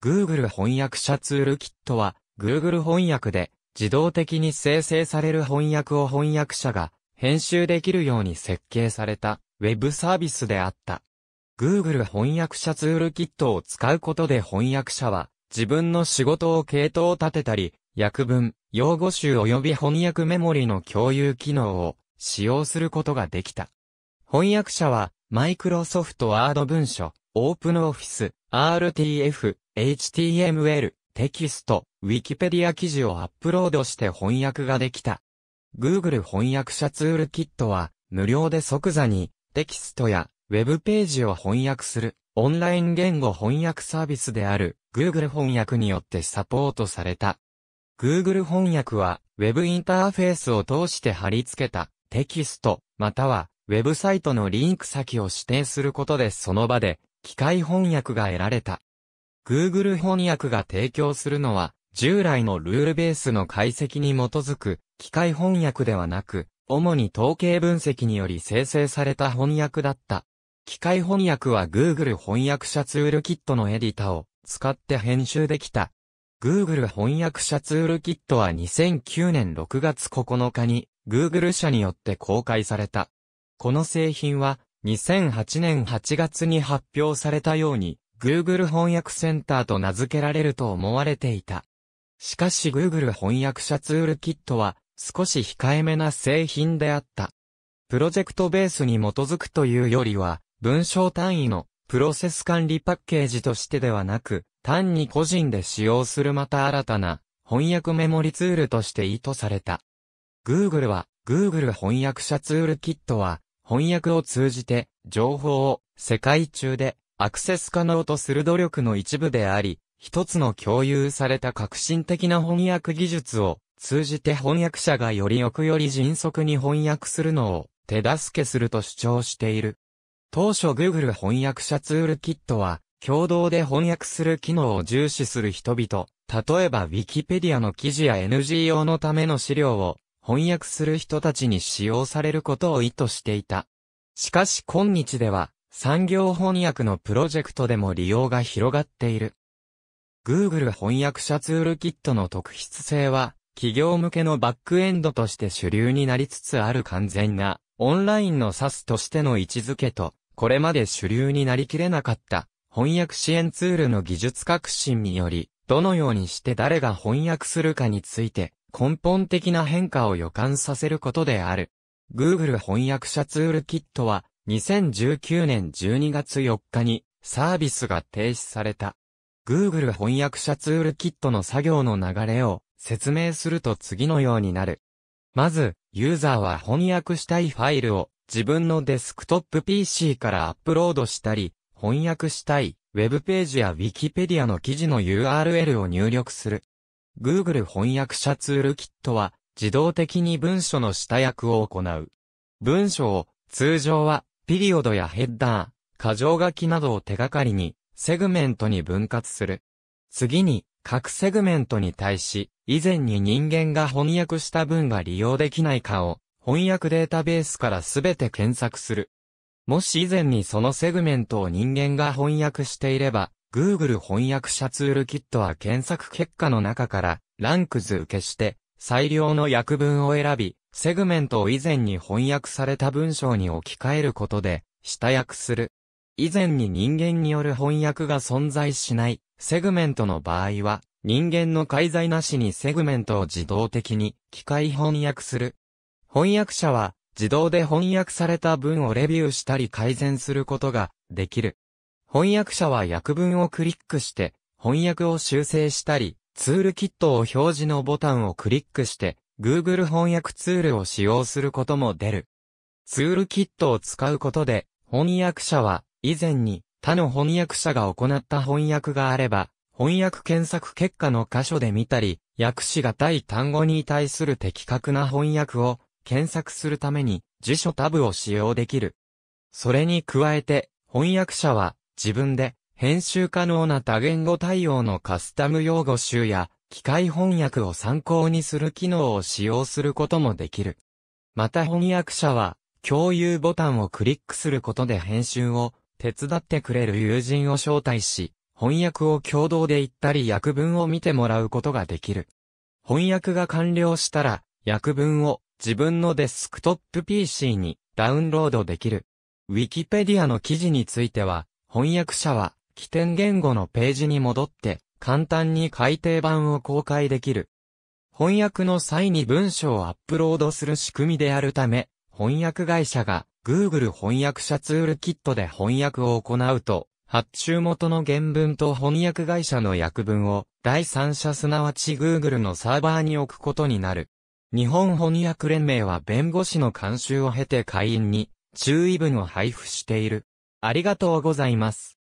Google 翻訳者ツールキットは、Google 翻訳で自動的に生成される翻訳を翻訳者が編集できるように設計された Web サービスであった。Google 翻訳者ツールキットを使うことで翻訳者は自分の仕事を系統を立てたり、訳文、用語集及び翻訳メモリの共有機能を使用することができた。翻訳者は、Microsoft Word 文書、OpenOffice、RTF、HTML、テキスト、Wikipedia 記事をアップロードして翻訳ができた。Google 翻訳者ツールキットは、無料で即座に、テキストや、ウェブページを翻訳する、オンライン言語翻訳サービスである、Google 翻訳によってサポートされた。Google 翻訳は、ウェブインターフェースを通して貼り付けた、テキスト、または、ウェブサイトのリンク先を指定することでその場で、機械翻訳が得られた。Google 翻訳が提供するのは、従来のルールベースの解析に基づく、機械翻訳ではなく、主に統計分析により生成された翻訳だった。機械翻訳は Google 翻訳者ツールキットのエディタを使って編集できた。Google 翻訳者ツールキットは2009年6月9日に Google 社によって公開された。この製品は2008年8月に発表されたように Google 翻訳センターと名付けられると思われていた。しかし Google 翻訳者ツールキットは少し控えめな製品であった。プロジェクトベースに基づくというよりは、文章単位のプロセス管理パッケージとしてではなく、単に個人で使用するまた新たな翻訳メモリツールとして意図された。Google は Google 翻訳者ツールキットは翻訳を通じて情報を世界中でアクセス可能とする努力の一部であり、一つの共有された革新的な翻訳技術を通じて翻訳者がよりよくより迅速に翻訳するのを手助けすると主張している。当初 Google 翻訳者ツールキットは共同で翻訳する機能を重視する人々、例えば Wikipedia の記事や NGO のための資料を翻訳する人たちに使用されることを意図していた。しかし今日では産業翻訳のプロジェクトでも利用が広がっている。Google 翻訳者ツールキットの特筆性は、企業向けのバックエンドとして主流になりつつある完全な、オンラインの SAS としての位置づけと、これまで主流になりきれなかった、翻訳支援ツールの技術革新により、どのようにして誰が翻訳するかについて、根本的な変化を予感させることである。Google 翻訳者ツールキットは、2019年12月4日にサービスが停止された。Google 翻訳者ツールキットの作業の流れを説明すると次のようになる。まず、ユーザーは翻訳したいファイルを自分のデスクトップ PC からアップロードしたり、翻訳したい Web ページや Wikipedia の記事の URL を入力する。Google 翻訳者ツールキットは自動的に文書の下訳を行う。文書を通常はピリオドやヘッダー、過剰書きなどを手がかりに、セグメントに分割する。次に、各セグメントに対し、以前に人間が翻訳した文が利用できないかを、翻訳データベースからすべて検索する。もし以前にそのセグメントを人間が翻訳していれば、Google 翻訳者ツールキットは検索結果の中から、ランク図受けして、最良の訳文を選び、セグメントを以前に翻訳された文章に置き換えることで、下訳する。以前に人間による翻訳が存在しない、セグメントの場合は、人間の介在なしにセグメントを自動的に機械翻訳する。翻訳者は自動で翻訳された文をレビューしたり改善することができる。翻訳者は訳文をクリックして翻訳を修正したりツールキットを表示のボタンをクリックして、Google 翻訳ツールを使用することも出る。ツールキットを使うことで、翻訳者は、以前に他の翻訳者が行った翻訳があれば、翻訳検索結果の箇所で見たり、訳詞が対単語に対する的確な翻訳を検索するために辞書タブを使用できる。それに加えて、翻訳者は自分で編集可能な多言語対応のカスタム用語集や、機械翻訳を参考にする機能を使用することもできる。また翻訳者は、共有ボタンをクリックすることで編集を手伝ってくれる友人を招待し、翻訳を共同で言ったり訳文を見てもらうことができる。翻訳が完了したら、訳文を自分のデスクトップ PC にダウンロードできる。Wikipedia の記事については、翻訳者は起点言語のページに戻って、簡単に改訂版を公開できる。翻訳の際に文章をアップロードする仕組みであるため、翻訳会社が Google 翻訳者ツールキットで翻訳を行うと、発注元の原文と翻訳会社の訳文を第三者すなわち Google のサーバーに置くことになる。日本翻訳連盟は弁護士の監修を経て会員に注意文を配布している。ありがとうございます。